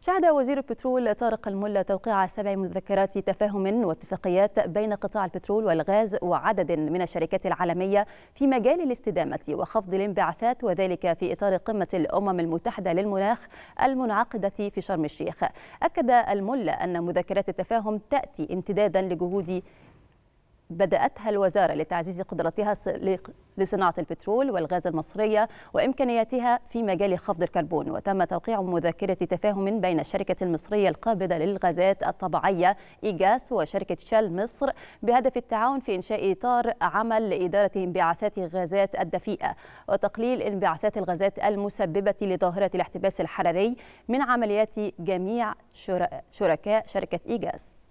شهد وزير البترول طارق الملا توقيع سبع مذكرات تفاهم واتفاقيات بين قطاع البترول والغاز وعدد من الشركات العالمية في مجال الاستدامة وخفض الانبعاثات وذلك في إطار قمة الأمم المتحدة للمناخ المنعقدة في شرم الشيخ أكد الملا أن مذكرات التفاهم تأتي امتدادا لجهود بدأتها الوزارة لتعزيز قدرتها لصناعة البترول والغاز المصرية وإمكانياتها في مجال خفض الكربون وتم توقيع مذكرة تفاهم بين الشركة المصرية القابضة للغازات الطبيعية إيجاس وشركة شل مصر بهدف التعاون في إنشاء إطار عمل لإدارة انبعاثات الغازات الدفيئة وتقليل انبعاثات الغازات المسببة لظاهرة الاحتباس الحراري من عمليات جميع شركاء شركة إيجاس